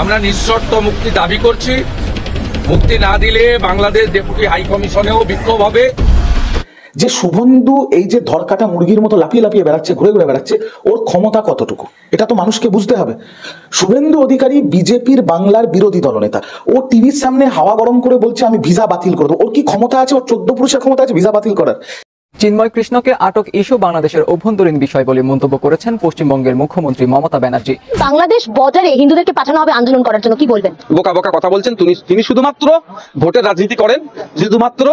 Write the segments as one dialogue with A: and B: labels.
A: আমরা নিঃশর্ত মুক্তি দাবি করছি মুক্তি না দিলে বাংলাদেশ ডেপুটি হাই কমিশনেও বিক্ষোভ হবে
B: যে শুভন্দু এই যে ধরকাটা মুরগির মতো লাপিয়ে লাপিয়ে বেড়াচ্ছে ঘুরে ঘুরে বেড়াচ্ছে ওর ক্ষমতা কতটুকু এটা তো মানুষকে বুঝতে হবে শুভেন্দু অধিকারী বিজেপির বাংলার বিরোধী দলনেতা ও টিভির সামনে হাওয়া গরম করে বলছে আমি ভিসা বাতিল করে দেবো ওর কি ক্ষমতা আছে ওর চোদ্দ পুরুষের ক্ষমতা আছে ভিসা বাতিল করার চিন্ময় কৃষ্ণকে আটক ইস্যু বাংলাদেশের
A: অভ্যন্তরীণ বিষয় বলে মন্তব্য করেছেন পশ্চিমবঙ্গের মুখ্যমন্ত্রী মমতা ব্যানার্জি বাংলাদেশ বজারে হিন্দুদেরকে পাঠানো হবে আন্দোলন করার জন্য কি বলবেন
B: বোকা বোকা কথা বলছেন তিনি তিনি শুধুমাত্র ভোটের রাজনীতি করেন শুধুমাত্র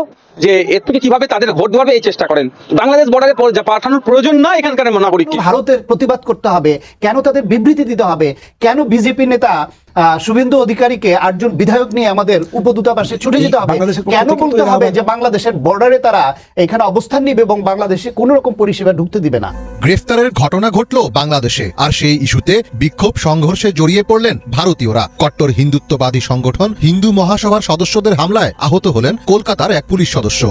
B: যে এর থেকে কিভাবে তাদের ভোট দেওয়াবে এই চেষ্টা করেন বাংলাদেশ বর্ডারে পাঠানোর প্রয়োজন নয় এখানকার নাগরিক ভারতের প্রতিবাদ করতে হবে কেন তাদের বিবৃতি দিতে হবে কেন বিজেপি নেতা শুভেন্দু অধিকারীকে আটজন বিধায়ক নিয়ে আমাদের উপদূতাবাসে ছুটে যেতে হবে কেন বলতে হবে যে বাংলাদেশের বর্ডারে তারা এখানে অবস্থান নিবে এবং বাংলাদেশে কোন রকম পরিষেবা ঢুকতে দিবে না গ্রেফতারের ঘটনা ঘটলো বাংলাদেশে আর সেই ইস্যুতে বিক্ষোভ সংঘর্ষে জড়িয়ে পড়লেন ভারতীয়রা কট্টর হিন্দুত্ববাদী সংগঠন হিন্দু মহাসভার সদস্যদের হামলায় আহত হলেন কলকাতার এক পুলিশ সদস্য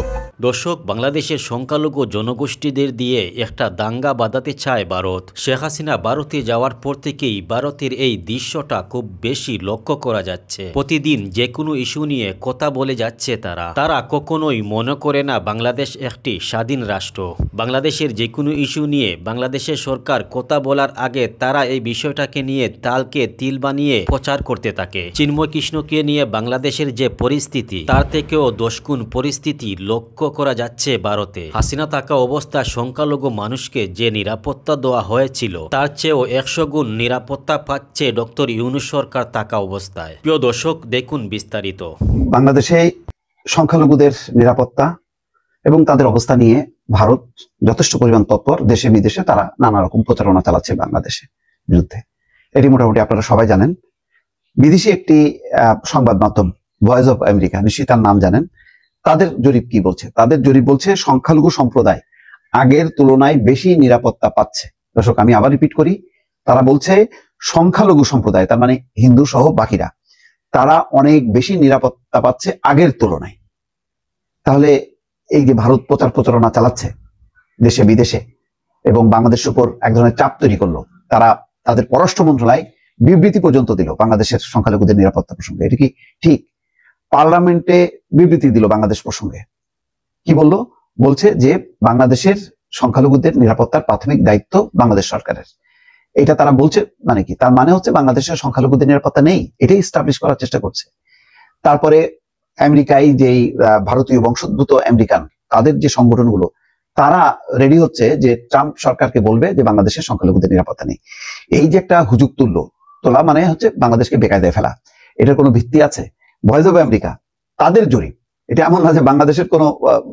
A: দর্শক বাংলাদেশের সংখ্যালঘু জনগোষ্ঠীদের দিয়ে একটা দাঙ্গা বাঁধাতে চায় ভারত শেখ হাসিনা ভারতে যাওয়ার পর থেকেই ভারতের এই দৃশ্যটা খুব বেশি লক্ষ্য করা যাচ্ছে প্রতিদিন যে কোনো ইস্যু নিয়ে কথা বলে যাচ্ছে তারা তারা কখনোই মনে করে না বাংলাদেশ একটি স্বাধীন রাষ্ট্র বাংলাদেশের যে কোনো ইস্যু নিয়ে বাংলাদেশের সরকার কথা বলার আগে তারা এই বিষয়টাকে নিয়ে তালকে তিল বানিয়ে প্রচার করতে থাকে চিন্ময় কৃষ্ণকে নিয়ে বাংলাদেশের যে পরিস্থিতি তার থেকেও দশগুণ পরিস্থিতি লক্ষ্য করা যাচ্ছে ভারতে হাসিনা থাকা অবস্থায় সংখ্যালঘু মানুষকে যে নিরাপত্তা দেওয়া হয়েছিল তার চেয়েও একশো গুণ নিরাপত্তা পাচ্ছে ডক্টর ইউনু সরকার থাকা অবস্থায় প্রিয় দর্শক দেখুন বিস্তারিত
B: বাংলাদেশে সংখ্যালঘুদের নিরাপত্তা এবং তাদের অবস্থা নিয়ে ভারত যথেষ্ট পরিমাণ তৎপর দেশে বিদেশে তারা নানা রকম প্রচারণা চালাচ্ছে বাংলাদেশে বিরুদ্ধে এটি মোটামুটি আপনারা সবাই জানেন বিদেশি একটি সংবাদ মাধ্যম ভয়েস অফ আমেরিকা নিশ্চয়ই তার নাম জানেন তাদের জরিপ কি বলছে তাদের জরিপ বলছে সংখ্যালঘু সম্প্রদায় আগের তুলনায় বেশি নিরাপত্তা পাচ্ছে দর্শক আমি আবার রিপিট করি তারা বলছে সংখ্যালঘু সম্প্রদায় তার মানে হিন্দু সহ বাকিরা তারা অনেক বেশি নিরাপত্তা পাচ্ছে আগের তুলনায় তাহলে এই যে ভারত প্রচার প্রচারণা চালাচ্ছে দেশে বিদেশে এবং বাংলাদেশের উপর এক ধরনের চাপ তৈরি করলো তারা তাদের পররাষ্ট্র মন্ত্রণালয় বিবৃতি পর্যন্ত দিল বাংলাদেশের সংখ্যালঘুদের নিরাপত্তা প্রসঙ্গে এটা কি ঠিক পার্লামেন্টে বিবৃতি দিল বাংলাদেশ প্রসঙ্গে কি বললো বলছে যে বাংলাদেশের সংখ্যালঘুদের নিরাপত্তার প্রাথমিক দায়িত্ব বাংলাদেশ সরকারের এটা তারা বলছে মানে কি তার মানে হচ্ছে বাংলাদেশের সংখ্যালঘুদের নিরাপত্তা নেই এটাই স্টাবলিশ করার চেষ্টা করছে তারপরে আমেরিকায় যেই ভারতীয় বংশোদ্ভূত আমেরিকান তাদের যে সংগঠনগুলো তারা রেডি হচ্ছে যে ট্রাম্প সরকারকে বলবে যে বাংলাদেশের সংখ্যালঘুদের নিরাপত্তা নেই এই যে একটা হুজুক তুললো তোলা মানে হচ্ছে বাংলাদেশকে দেয় ফেলা এটার কোনো ভিত্তি আছে ভয়েস অফ আমেরিকা তাদের জরিপ এটা এমন না যে বাংলাদেশের কোন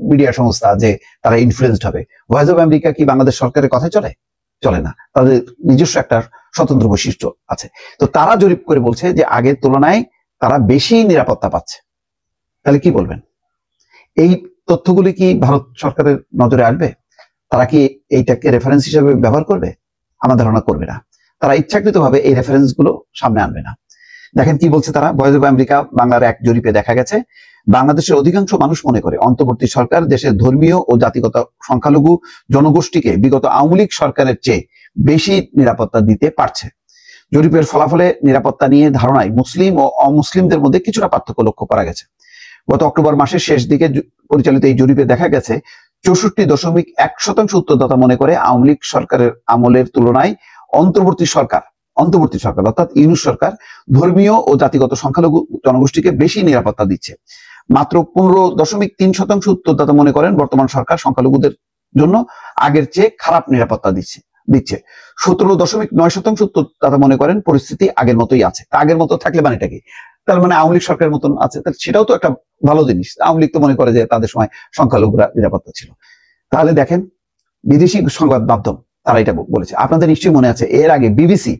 B: মিডিয়া সংস্থা যে তারা ইনফ্লুয়েসড হবে ভয়েস অফ আমেরিকা কি বাংলাদেশ সরকারের কথা চলে চলে না তাদের নিজস্ব একটা স্বতন্ত্র বৈশিষ্ট্য আছে তো তারা জরিপ করে বলছে যে আগের তুলনায় তারা বেশি নিরাপত্তা পাচ্ছে তাহলে কি বলবেন এই তথ্যগুলি কি ভারত সরকারের নজরে আসবে তারা কি এইটাকে রেফারেন্স হিসেবে ব্যবহার করবে আমার ধারণা করবে না তারা ইচ্ছাকৃতভাবে এই রেফারেন্সগুলো সামনে আনবে না দেখেন কি বলছে তারা ভয়েস অফ আমেরিকা বাংলার এক জরিপে দেখা গেছে বাংলাদেশের অধিকাংশ মানুষ মনে করে অন্তর্বর্তী সরকার দেশের ধর্মীয় ও জাতিগত সংখ্যালঘু জনগোষ্ঠীকে বিগত আওয়ামী লীগ সরকারের চেয়ে বেশি নিরাপত্তা দিতে পারছে জরিপের ফলাফলে নিরাপত্তা নিয়ে ধারণায় মুসলিম ও অমুসলিমদের মধ্যে কিছুটা পার্থক্য লক্ষ্য করা গেছে গত অক্টোবর মাসের শেষ দিকে পরিচালিত এই জরিপে দেখা গেছে চৌষট্টি দশমিক এক শতাংশ উত্তরদাতা মনে করে আওয়ামী লীগ সরকারের আমলের তুলনায় অন্তর্বর্তী সরকার অন্তর্বর্তী সরকার অর্থাৎ ইউনুস সরকার ধর্মীয় ও জাতিগত সংখ্যালঘু জনগোষ্ঠীকে বেশি নিরাপত্তা দিচ্ছে মাত্র পনেরো দশমিক তিন শতাংশ উত্তরদাতা মনে করেন বর্তমান সরকার সংখ্যালঘুদের জন্য আগের চেয়ে খারাপ নিরাপত্তা দিচ্ছে দিচ্ছে সতেরো দশমিক নয় শতাংশ উত্তরদাতা মনে করেন পরিস্থিতি আগের মতোই আছে আগের মতো থাকলে মানে এটা কি তার মানে আওয়ামী লীগ সরকারের মতন আছে তাহলে সেটাও তো একটা ভালো জিনিস আওয়ামী লীগ তো মনে করে যে তাদের সময় সংখ্যালঘুরা নিরাপত্তা ছিল তাহলে দেখেন বিদেশি সংবাদ মাধ্যম তারা এটা বলেছে আপনাদের নিশ্চয়ই মনে আছে এর আগে বিবিসি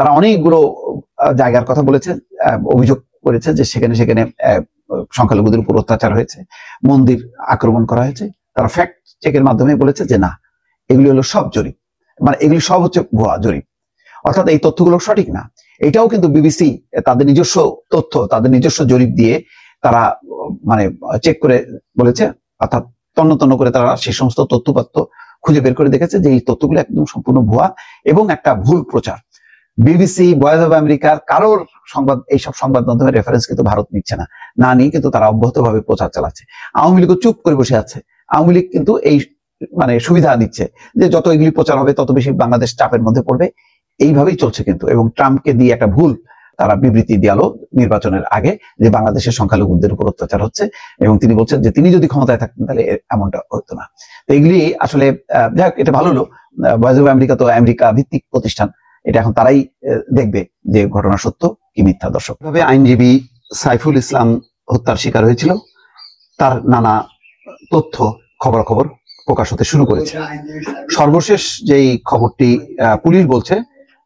B: তারা অনেকগুলো জায়গার কথা বলেছে অভিযোগ করেছে যে সেখানে সেখানে সংখ্যালঘুদের উপর অত্যাচার হয়েছে মন্দির আক্রমণ করা হয়েছে তারা ফ্যাক্ট চেকের মাধ্যমে বলেছে যে না এগুলি হলো সব জরিপ মানে এগুলি সব হচ্ছে ভুয়া জরিপ অর্থাৎ এই তথ্যগুলো সঠিক না এটাও কিন্তু বিবিসি তাদের নিজস্ব তথ্য তাদের নিজস্ব জরিপ দিয়ে তারা মানে চেক করে বলেছে অর্থাৎ তন্ন তন্ন করে তারা সেই সমস্ত তথ্যপাত্র খুঁজে বের করে দেখেছে যে এই তথ্যগুলো একদম সম্পূর্ণ ভুয়া এবং একটা ভুল প্রচার বিবিসি বয়েজ অব আমেরিকার কারোর সংবাদ এইসব সংবাদ মাধ্যমে রেফারেন্স কিন্তু ভারত নিচ্ছে না না নিয়ে কিন্তু তারা অব্যাহতভাবে প্রচার চালাচ্ছে আওয়ামী লীগও চুপ করে বসে আছে আওয়ামী লীগ কিন্তু এই মানে সুবিধা দিচ্ছে যে যত এগুলি প্রচার হবে তত বেশি বাংলাদেশ চাপের মধ্যে পড়বে এইভাবেই চলছে কিন্তু এবং ট্রাম্পকে দিয়ে একটা ভুল তারা বিবৃতি দিয়ালো নির্বাচনের আগে যে বাংলাদেশের সংখ্যালঘুদের উপর অত্যাচার হচ্ছে এবং তিনি বলছেন যে তিনি যদি ক্ষমতায় থাকতেন তাহলে এমনটা হতো না তো এগুলি আসলে যাই এটা ভালো হলো বয়েজ অব আমেরিকা তো আমেরিকা ভিত্তিক প্রতিষ্ঠান এটা এখন তারাই দেখবে যে ঘটনা সত্য কি মিথ্যা দর্শক ভাবে আইনজীবী সাইফুল ইসলাম হত্যার শিকার হয়েছিল তার নানা তথ্য খবর খবর প্রকাশ হতে শুরু করেছে সর্বশেষ যেই খবরটি পুলিশ বলছে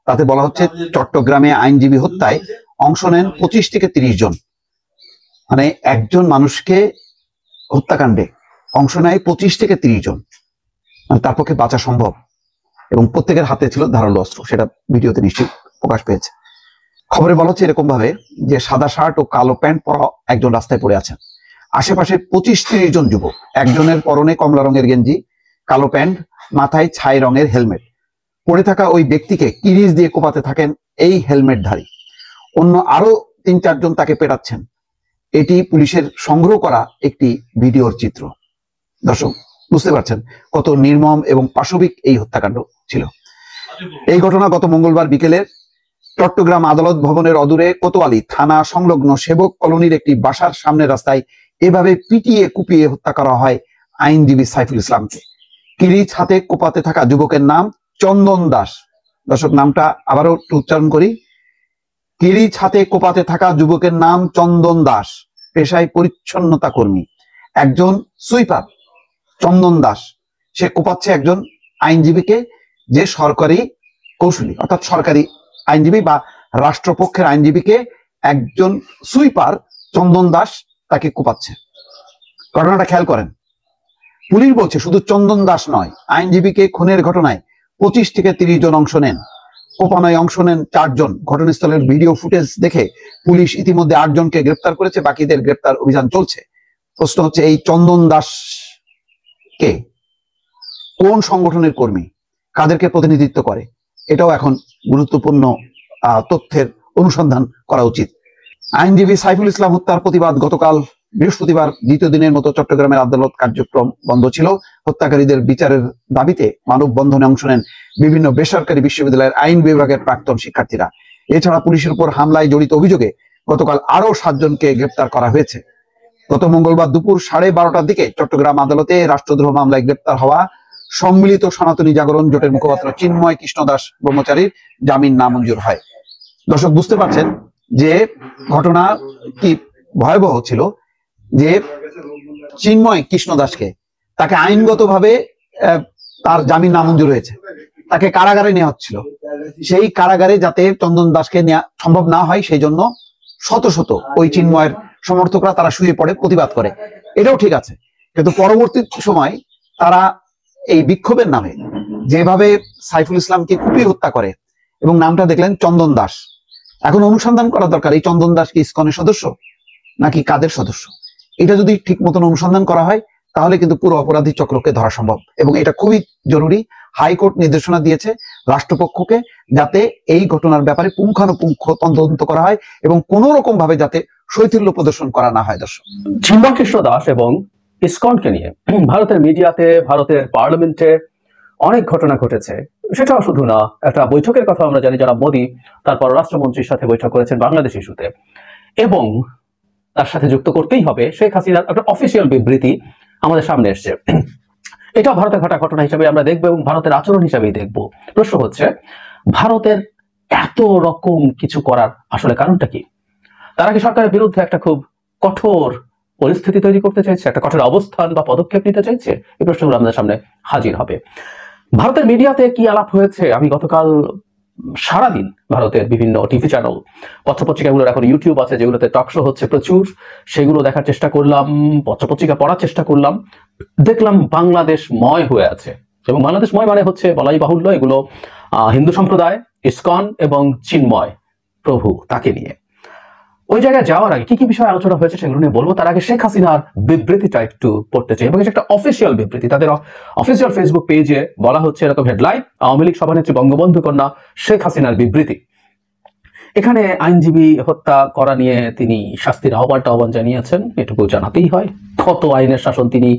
B: তাতে বলা হচ্ছে চট্টগ্রামে আইনজীবী হত্যায় অংশ নেন পঁচিশ থেকে তিরিশ জন মানে একজন মানুষকে হত্যাকাণ্ডে অংশ নেয় পঁচিশ থেকে তিরিশ জন মানে তার পক্ষে বাঁচা সম্ভব এবং প্রত্যেকের হাতে ছিল ধারালো অস্ত্র সেটা ভিডিওতে নিশ্চয়ই প্রকাশ পেয়েছে খবরে বলা হচ্ছে এরকম ভাবে যে সাদা শার্ট ও কালো প্যান্ট পরা একজন রাস্তায় পড়ে আছেন আশেপাশে পঁচিশ তিরিশ জন যুবক একজনের পরনে কমলা রঙের গেঞ্জি কালো প্যান্ট মাথায় ছাই রঙের হেলমেট পড়ে থাকা ওই ব্যক্তিকে কিরিজ দিয়ে কোপাতে থাকেন এই হেলমেটধারী অন্য আরো তিন চারজন তাকে পেটাচ্ছেন এটি পুলিশের সংগ্রহ করা একটি ভিডিওর চিত্র দর্শক বুঝতে পারছেন কত নির্মম এবং পাশবিক এই হত্যাকাণ্ড ছিল এই ঘটনা গত মঙ্গলবার বিকেলের চট্টগ্রাম আদালত ভবনের অদূরে কোতোয়ালি থানা সংলগ্ন সেবক কলোনির একটি বাসার সামনে রাস্তায় এভাবে পিটিয়ে কুপিয়ে হত্যা করা হয় আইনজীবী সাইফুল ইসলামকে কিরিচ হাতে কোপাতে থাকা যুবকের নাম চন্দন দাস দর্শক নামটা আবারও একটু উচ্চারণ করি কিরিচ হাতে কোপাতে থাকা যুবকের নাম চন্দন দাস পেশায় পরিচ্ছন্নতা কর্মী একজন সুইপার চন্দন দাস সে কোপাচ্ছে একজন আইনজীবীকে যে সরকারি কৌশলী অর্থাৎ সরকারি আইনজীবী বা রাষ্ট্রপক্ষের আইনজীবীকে একজন সুইপার চন্দন দাস তাকে কোপাচ্ছে ঘটনাটা খেয়াল করেন পুলিশ বলছে শুধু চন্দন দাস নয় আইনজীবীকে খুনের ঘটনায় পঁচিশ থেকে তিরিশ জন অংশ নেন কোপানায় অংশ নেন চারজন ঘটনাস্থলের ভিডিও ফুটেজ দেখে পুলিশ ইতিমধ্যে আটজনকে গ্রেপ্তার করেছে বাকিদের গ্রেপ্তার অভিযান চলছে প্রশ্ন হচ্ছে এই চন্দন দাস কে কোন সংগঠনের কর্মী কাদেরকে প্রতিনিধিত্ব করে এটাও এখন গুরুত্বপূর্ণ তথ্যের অনুসন্ধান করা উচিত আইনজীবী সাইফুল ইসলাম হত্যার প্রতিবাদ গতকাল বৃহস্পতিবার দ্বিতীয় দিনের মতো চট্টগ্রামের আদালত কার্যক্রম বন্ধ ছিল হত্যাকারীদের বিচারের দাবিতে মানববন্ধনে অংশ নেন বিভিন্ন বেসরকারি বিশ্ববিদ্যালয়ের আইন বিভাগের প্রাক্তন শিক্ষার্থীরা এছাড়া পুলিশের উপর হামলায় জড়িত অভিযোগে গতকাল আরও সাতজনকে গ্রেপ্তার করা হয়েছে গত মঙ্গলবার দুপুর সাড়ে বারোটার দিকে চট্টগ্রাম আদালতে রাষ্ট্রদ্রোহ মামলায় গ্রেপ্তার হওয়া সম্মিলিত সনাতনী জাগরণ জোটের মুখপাত্র চিন্ময় কৃষ্ণ দাস ব্রহ্মচারীর জামিন নামঞ্জুর হয় দর্শক বুঝতে পারছেন যে ঘটনা কি ভয়াবহ ছিল যে চিন্ময় কৃষ্ণ দাসকে তাকে আইনগতভাবে তার জামিন নামঞ্জুর হয়েছে তাকে কারাগারে নেওয়া হচ্ছিল সেই কারাগারে যাতে চন্দন দাসকে নেওয়া সম্ভব না হয় সেই জন্য শত শত ওই চিন্ময়ের সমর্থকরা তারা শুয়ে পড়ে প্রতিবাদ করে এটাও ঠিক আছে কিন্তু পরবর্তী সময় তারা এই বিক্ষোভের নামে যেভাবে সাইফুল ইসলামকে কুপিয়ে হত্যা করে এবং নামটা দেখলেন চন্দন দাস এখন অনুসন্ধান করা দরকার এই চন্দন দাস কি ইস্কনের সদস্য নাকি কাদের সদস্য এটা যদি ঠিক মতন অনুসন্ধান করা হয় তাহলে কিন্তু পুরো অপরাধী চক্রকে ধরা সম্ভব এবং এটা খুবই জরুরি হাইকোর্ট নির্দেশনা দিয়েছে রাষ্ট্রপক্ষকে যাতে এই ঘটনার ব্যাপারে পুঙ্খানুপুঙ্খ তদন্ত করা হয় এবং কোন রকম ভাবে যাতে শৈথিল্য প্রদর্শন করা না হয় দর্শক কৃষ্ণ দাস এবং
A: ইসকনকে নিয়ে ভারতের মিডিয়াতে ভারতের পার্লামেন্টে অনেক ঘটনা ঘটেছে সেটাও শুধু না একটা বৈঠকের কথা আমরা জানি যারা মোদী তার পররাষ্ট্রমন্ত্রীর সাথে বৈঠক করেছেন বাংলাদেশ ইস্যুতে এবং তার সাথে যুক্ত করতেই হবে শেখ হাসিনার একটা অফিসিয়াল বিবৃতি আমাদের সামনে এসছে এটা ভারতে ঘটা ঘটনা হিসাবে আমরা দেখবো এবং ভারতের আচরণ হিসাবেই দেখব প্রশ্ন হচ্ছে ভারতের এত রকম কিছু করার আসলে কারণটা কি তারা কি সরকারের বিরুদ্ধে একটা খুব কঠোর পরিস্থিতি তৈরি করতে চাইছে একটা কঠোর অবস্থান বা পদক্ষেপ নিতে চাইছে এই প্রশ্নগুলো আমাদের সামনে হাজির হবে ভারতের মিডিয়াতে কি আলাপ হয়েছে আমি গতকাল সারাদিন ভারতের বিভিন্ন টিভি চ্যানেল পত্রপত্রিকাগুলোর এখন ইউটিউব আছে যেগুলোতে টক শো হচ্ছে প্রচুর সেগুলো দেখার চেষ্টা করলাম পত্রপত্রিকা পড়ার চেষ্টা করলাম দেখলাম বাংলাদেশ ময় হয়ে আছে এবং বাংলাদেশ ময় মানে হচ্ছে বলাই বাহুল্য এগুলো হিন্দু সম্প্রদায় ইস্কন এবং চিন্ময় প্রভু তাকে নিয়ে ওই জায়গায় যাওয়ার আগে কি কি বিষয় আলোচনা হয়েছে সেগুলো নিয়ে বলবো তার আগে শেখ হাসিনার বিবৃতিটা একটু পড়তে চাই এবং একটা অফিসিয়াল বিবৃতি তাদের অফিসিয়াল ফেসবুক পেজে বলা হচ্ছে এরকম হেডলাইন আওয়ামী লীগ সভানেত্রী বঙ্গবন্ধু কন্যা শেখ হাসিনার বিবৃতি এখানে আইনজীবী হত্যা করা নিয়ে তিনি শাস্তির আহ্বানটা আহ্বান জানিয়েছেন এটুকু জানাতেই হয় কত আইনের শাসন তিনি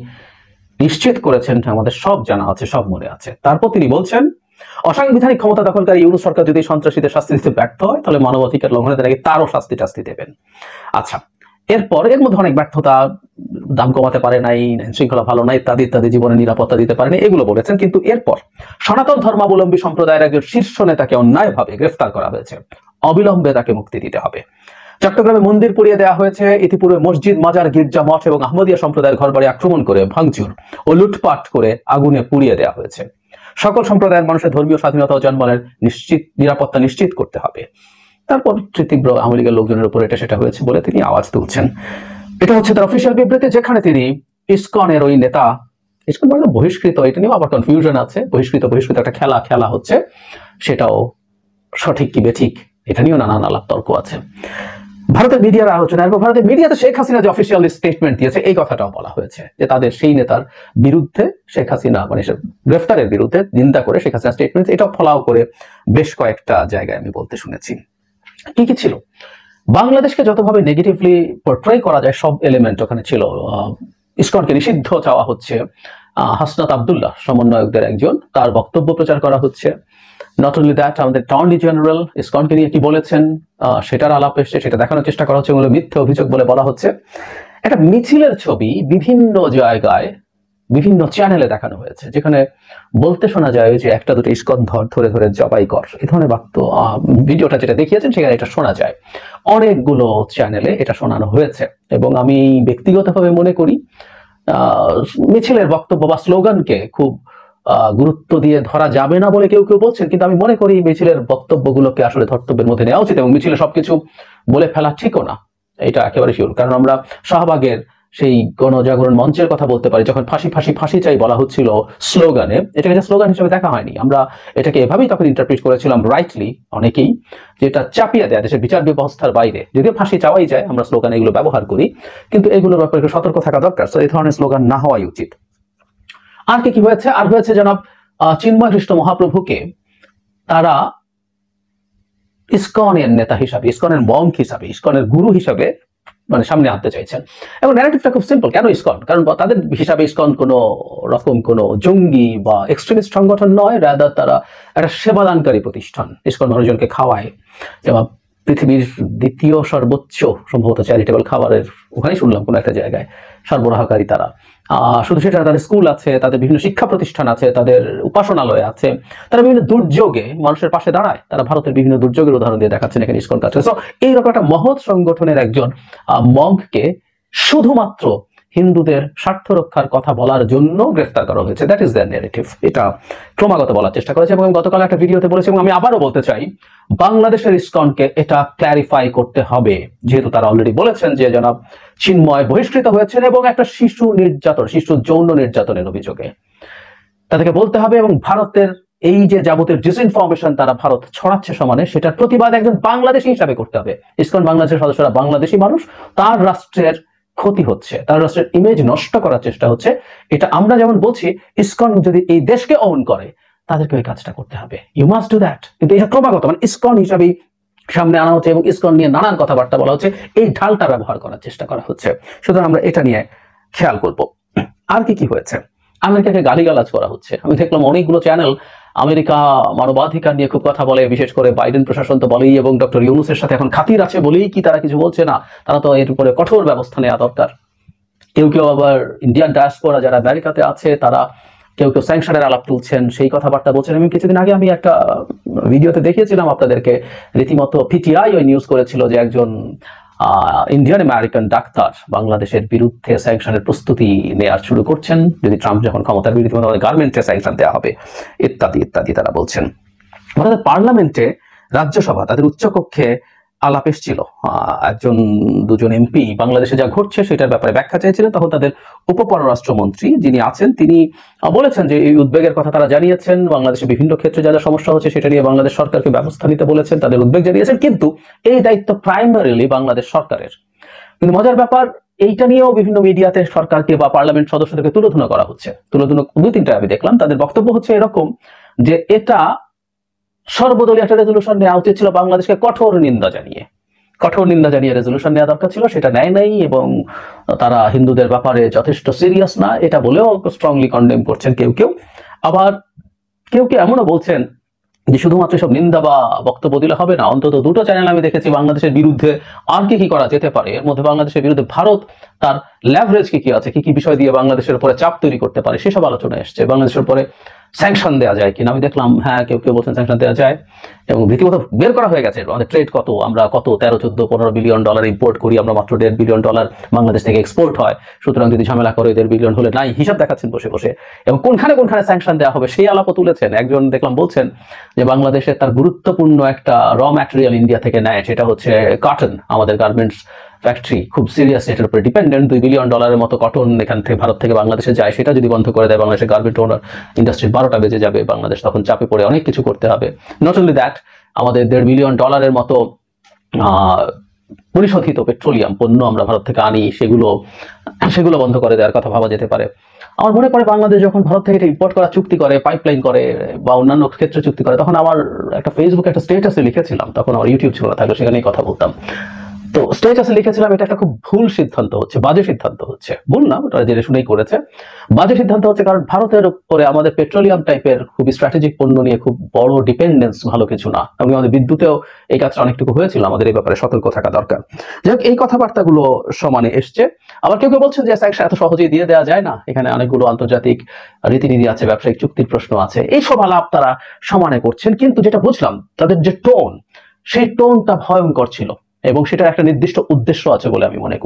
A: নিশ্চিত করেছেন আমাদের সব জানা আছে সব মনে আছে তারপর তিনি বলছেন অসাংবিধানিক ক্ষমতা দখলকারী ইউনু সরকার যদি সন্ত্রাসীদের শাস্তি দিতে ব্যর্থ হয় তাহলে মানবাধিকার লঙ্ঘনে তারা তারও শাস্তি টাস্তি দেবেন আচ্ছা এরপর এর মধ্যে অনেক ব্যর্থতা দাম কমাতে পারে নাই শৃঙ্খলা ভালো নাই তাদের তাদের জীবনে নিরাপত্তা দিতে পারেনি এগুলো বলেছেন কিন্তু এরপর সনাতন ধর্মাবলম্বী সম্প্রদায়ের একজন শীর্ষ নেতাকে অন্যায়ভাবে গ্রেফতার করা হয়েছে অবিলম্বে তাকে মুক্তি দিতে হবে চট্টগ্রামে মন্দির পুড়িয়ে দেওয়া হয়েছে ইতিপূর্বে মসজিদ মাজার গির্জা মঠ এবং আহমদিয়া সম্প্রদায়ের ঘরবাড়ি আক্রমণ করে ভাঙচুর ও লুটপাট করে আগুনে পুড়িয়ে দেওয়া হয়েছে সকল সম্প্রদায়ের মানুষের ধর্মীয় স্বাধীনতা ও জন্মালের নিশ্চিত নিরাপত্তা নিশ্চিত করতে হবে তারপর তীব্র আওয়ামী লীগের লোকজনের উপর এটা সেটা হয়েছে বলে তিনি আওয়াজ তুলছেন এটা হচ্ছে তার অফিসিয়াল বিবৃতি যেখানে তিনি ইস্কনের ওই নেতা ইস্কন বলে মানে বহিষ্কৃত এটা নিয়েও আবার কনফিউশন আছে বহিষ্কৃত বহিষ্কৃত একটা খেলা খেলা হচ্ছে সেটাও সঠিক কি বেঠিক এটা নিয়েও নানান আলাপ তর্ক আছে ভারতের মিডিয়ার আলোচনা এবং ভারতের মিডিয়াতে শেখ হাসিনা যে অফিসিয়াল স্টেটমেন্ট দিয়েছে এই কথাটাও বলা হয়েছে যে তাদের সেই নেতার বিরুদ্ধে শেখ হাসিনা মানে গ্রেফতারের বিরুদ্ধে নিন্দা করে শেখ হাসিনা স্টেটমেন্ট এটা ফলাও করে বেশ কয়েকটা জায়গায় আমি বলতে শুনেছি কি কি ছিল বাংলাদেশকে যতভাবে নেগেটিভলি পোর্ট্রে করা যায় সব এলিমেন্ট ওখানে ছিল ইস্কনকে নিষিদ্ধ চাওয়া হচ্ছে হাসনাত আবদুল্লাহ সমন্বয়কদের একজন তার বক্তব্য প্রচার করা হচ্ছে নট অনলি দ্যাট আমাদের টাউনি জেনারেল ইসকনকে নিয়ে কি বলেছেন সেটার আলাপ এসছে সেটা দেখানোর চেষ্টা করা হচ্ছে এগুলো মিথ্যে অভিযোগ বলে বলা হচ্ছে একটা মিছিলের ছবি বিভিন্ন জায়গায় বিভিন্ন চ্যানেলে দেখানো হয়েছে যেখানে বলতে শোনা যায় যে একটা দুটো ইস্কন ধর ধরে ধরে জবাই কর এই ধরনের বাক্য ভিডিওটা যেটা দেখিয়েছেন সেখানে এটা শোনা যায় অনেকগুলো চ্যানেলে এটা শোনানো হয়েছে এবং আমি ব্যক্তিগতভাবে মনে করি মিছিলের বক্তব্য বা স্লোগানকে খুব গুরুত্ব দিয়ে ধরা যাবে না বলে কেউ কেউ বলছেন কিন্তু আমি মনে করি মিছিলের বক্তব্যগুলোকে আসলে ধর্তব্যের মধ্যে নেওয়া উচিত এবং মিছিলে সবকিছু বলে ফেলা ঠিকও না এটা একেবারে শিওর কারণ আমরা শাহবাগের সেই গণজাগরণ মঞ্চের কথা বলতে পারি যখন ফাঁসি ফাঁসি ফাঁসি চাই বলা হচ্ছিল স্লোগানে এটাকে স্লোগান হিসেবে দেখা হয়নি আমরা এটাকে এভাবেই তখন ইন্টারপ্রিট করেছিলাম রাইটলি অনেকেই যেটা চাপিয়ে দেয় দেশের বিচার ব্যবস্থার বাইরে যদিও ফাঁসি চাওয়াই যায় আমরা স্লোগান এগুলো ব্যবহার করি কিন্তু এগুলোর ব্যাপারে সতর্ক থাকা দরকার তো এই ধরনের স্লোগান না হওয়াই উচিত আর কি কি হয়েছে আর হয়েছে জনাব চিন্ময় খ্রিস্ট মহাপ্রভুকে তারা ইস্কনের নেতা হিসাবে ইস্কনের বম হিসাবে ইস্কনের গুরু হিসাবে মানে সামনে আনতে চাইছেন এবং ন্যারেটিভটা খুব সিম্পল কেন ইস্কন কারণ তাদের হিসাবে ইস্কন কোনো রকম কোনো জঙ্গি বা এক্সট্রিমিস্ট সংগঠন নয় রাদার তারা একটা সেবাদানকারী প্রতিষ্ঠান ইস্কন মানুষজনকে খাওয়ায় এবং পৃথিবীর দ্বিতীয় সর্বোচ্চ সম্ভবত চ্যারিটেবল খাবারের ওখানেই শুনলাম কোনো একটা জায়গায় সরবরাহকারী তারা শুধু সেটা তাদের স্কুল আছে তাদের বিভিন্ন শিক্ষা প্রতিষ্ঠান আছে তাদের উপাসনালয় আছে তারা বিভিন্ন দুর্যোগে মানুষের পাশে দাঁড়ায় তারা ভারতের বিভিন্ন দুর্যোগের উদাহরণ দিয়ে দেখাচ্ছেন এখানে ইস্কন কাছে সো এইরকম একটা মহৎ সংগঠনের একজন মঙ্ককে শুধুমাত্র হিন্দুদের স্বার্থ রক্ষার কথা বলার জন্য গ্রেফতার করা হয়েছে দ্যাট ইজ দ্য নেগেটিভ এটা ক্রমাগত বলার চেষ্টা করেছে এবং গতকাল একটা ভিডিওতে বলেছি এবং আমি আবারও বলতে চাই বাংলাদেশের ইস্কনকে এটা ক্ল্যারিফাই করতে হবে যেহেতু তারা অলরেডি বলেছেন যে জনাব চিন্ময় বহিষ্কৃত হয়েছেন এবং একটা শিশু নির্যাতন শিশু যৌন নির্যাতনের অভিযোগে তাদেরকে বলতে হবে এবং ভারতের এই যে যাবতীয় ডিসইনফরমেশন তারা ভারত ছড়াচ্ছে সমানে সেটার প্রতিবাদ একজন বাংলাদেশি হিসাবে করতে হবে ইস্কন বাংলাদেশের সদস্যরা বাংলাদেশি মানুষ তার রাষ্ট্রের ক্ষতি হচ্ছে তার রাষ্ট্রের ইমেজ নষ্ট করার চেষ্টা হচ্ছে এটা আমরা যেমন বলছি ইস্কন যদি এই দেশকে অন করে তাদেরকে ওই কাজটা করতে হবে ইউ মাস্ট ডু দ্যাট কিন্তু এটা ক্রমাগত মানে ইস্কন হিসাবেই সামনে আনা হচ্ছে এবং ইস্কন নিয়ে নানান কথাবার্তা বলা হচ্ছে এই ঢালটা ব্যবহার করার চেষ্টা করা হচ্ছে সুতরাং আমরা এটা নিয়ে খেয়াল করব আর কি কি হয়েছে আমেরিকাকে গালিগালাজ করা হচ্ছে আমি দেখলাম অনেকগুলো চ্যানেল আমেরিকা মানবাধিকার নিয়ে খুব কথা বলে বিশেষ করে বাইডেন প্রশাসন তো বলেই এবং ডক্টর ইউনুসের সাথে এখন খাতির আছে বলেই কি তারা কিছু বলছে না তারা তো এর উপরে কঠোর ব্যবস্থা নেওয়া দরকার কেউ কেউ আবার ইন্ডিয়ান ডায়াসপোরা যারা আমেরিকাতে আছে তারা কেউ কেউ স্যাংশনের আলাপ তুলছেন সেই কথাবার্তা বলছেন আমি কিছুদিন আগে আমি একটা ভিডিওতে দেখিয়েছিলাম আপনাদেরকে রীতিমতো পিটিআই ওই নিউজ করেছিল যে একজন ইন্ডিয়ান আমেরিকান ডাক্তার বাংলাদেশের বিরুদ্ধে স্যাংশনের প্রস্তুতি নেওয়ার শুরু করছেন যদি ট্রাম্প যখন ক্ষমতার বিরুদ্ধে তখন গার্মেন্টে স্যাংশন দেওয়া হবে ইত্যাদি ইত্যাদি তারা বলছেন অর্থাৎ পার্লামেন্টে রাজ্যসভা তাদের উচ্চকক্ষে আলাপ এসেছিল একজন দুজন এমপি বাংলাদেশে যা ঘটছে সেটার ব্যাপারে ব্যাখ্যা চাইছিলেন তখন তাদের উপপররাষ্ট্রমন্ত্রী যিনি আছেন তিনি বলেছেন যে এই উদ্বেগের কথা তারা জানিয়েছেন বাংলাদেশে বিভিন্ন ক্ষেত্রে যা যা সমস্যা হচ্ছে সেটা নিয়ে বাংলাদেশ সরকারকে ব্যবস্থা নিতে বলেছেন তাদের উদ্বেগ জানিয়েছেন কিন্তু এই দায়িত্ব প্রাইমারিলি বাংলাদেশ সরকারের কিন্তু মজার ব্যাপার এইটা নিয়েও বিভিন্ন মিডিয়াতে সরকারকে বা পার্লামেন্ট সদস্যদেরকে তুলোধনা করা হচ্ছে তুলোধনা দুই তিনটা আমি দেখলাম তাদের বক্তব্য হচ্ছে এরকম যে এটা সর্বদলীয় একটা রেজলিউশন নেওয়া উচিত ছিল বাংলাদেশকে কঠোর নিন্দা জানিয়ে কঠোর নিন্দা জানিয়ে রেজলিউশন নেওয়া দরকার ছিল সেটা নেয় নাই এবং তারা হিন্দুদের ব্যাপারে যথেষ্ট সিরিয়াস না এটা বলেও স্ট্রংলি কন্ডেম করছেন কেউ কেউ আবার কেউ কেউ এমনও বলছেন যে শুধুমাত্র সব নিন্দা বা বক্তব্য দিলে হবে না অন্তত দুটো চ্যানেল আমি দেখেছি বাংলাদেশের বিরুদ্ধে আর কি কি করা যেতে পারে এর মধ্যে বাংলাদেশের বিরুদ্ধে ভারত তার ল্যাভারেজ কি কি আছে কি কি বিষয় দিয়ে বাংলাদেশের উপরে চাপ তৈরি করতে পারে সেসব আলোচনা এসছে বাংলাদেশের উপরে স্যাংশন দেওয়া যায় কিনা আমি দেখলাম হ্যাঁ কেউ কেউ বলছেন স্যাংশন দেওয়া যায় এবং রীতিমতো বের করা হয়ে গেছে আমাদের ট্রেড কত আমরা কত তেরো চোদ্দ পনেরো বিলিয়ন ডলার ইম্পোর্ট করি আমরা মাত্র দেড় বিলিয়ন ডলার বাংলাদেশ থেকে এক্সপোর্ট হয় সুতরাং যদি ঝামেলা করে দেড় বিলিয়ন হলে নাই হিসাব দেখাচ্ছেন বসে বসে এবং কোনখানে কোনখানে স্যাংশন দেওয়া হবে সেই আলাপও তুলেছেন একজন দেখলাম বলছেন যে বাংলাদেশের তার গুরুত্বপূর্ণ একটা র ম্যাটেরিয়াল ইন্ডিয়া থেকে নেয় সেটা হচ্ছে কাটন আমাদের গার্মেন্টস ফ্যাক্টরি খুব সিরিয়াস এটার উপরে ডিপেন্ডেন্ট দুই বিলিয়ন ডলারের মতো কটন এখান থেকে ভারত থেকে বাংলাদেশে যায় সেটা যদি বন্ধ করে দেয় বাংলাদেশের গার্মেন্ট ওনার ইন্ডাস্ট্রি বারোটা বেজে যাবে বাংলাদেশ তখন চাপে পড়ে অনেক কিছু করতে হবে নট অনলি দ্যাট আমাদের দেড় বিলিয়ন ডলারের মতো পরিশোধিত পেট্রোলিয়াম পণ্য আমরা ভারত থেকে আনি সেগুলো সেগুলো বন্ধ করে দেওয়ার কথা ভাবা যেতে পারে আমার মনে পড়ে বাংলাদেশ যখন ভারত থেকে এটা ইম্পোর্ট করা চুক্তি করে পাইপলাইন করে বা অন্যান্য ক্ষেত্রে চুক্তি করে তখন আমার একটা ফেসবুকে একটা স্টেটাসে লিখেছিলাম তখন আমার ইউটিউব ছিল না থাকলে সেখানেই কথা বলতাম তো স্টেটাসে লিখেছিলাম এটা একটা খুব ভুল সিদ্ধান্ত হচ্ছে বাজে সিদ্ধান্ত হচ্ছে ভুল না ওটা জেনে শুনেই করেছে বাজে সিদ্ধান্ত হচ্ছে কারণ ভারতের উপরে আমাদের পেট্রোলিয়াম টাইপের খুব স্ট্র্যাটেজিক পণ্য নিয়ে খুব বড় ডিপেন্ডেন্স ভালো কিছু না এবং আমাদের বিদ্যুতেও এই কাজটা অনেকটুকু হয়েছিল আমাদের এই ব্যাপারে সতর্ক থাকা দরকার যাই এই কথাবার্তাগুলো সমানে এসছে আবার কেউ কেউ বলছেন যে স্যাংশন এত সহজেই দিয়ে দেওয়া যায় না এখানে অনেকগুলো আন্তর্জাতিক রীতিনীতি আছে ব্যবসায়িক চুক্তির প্রশ্ন আছে এই সব আলাপ তারা সমানে করছেন কিন্তু যেটা বুঝলাম তাদের যে টোন সেই টোনটা ভয়ঙ্কর ছিল এবং সেটার একটা নির্দিষ্ট উদ্দেশ্য আছে বলে আমি মনে করি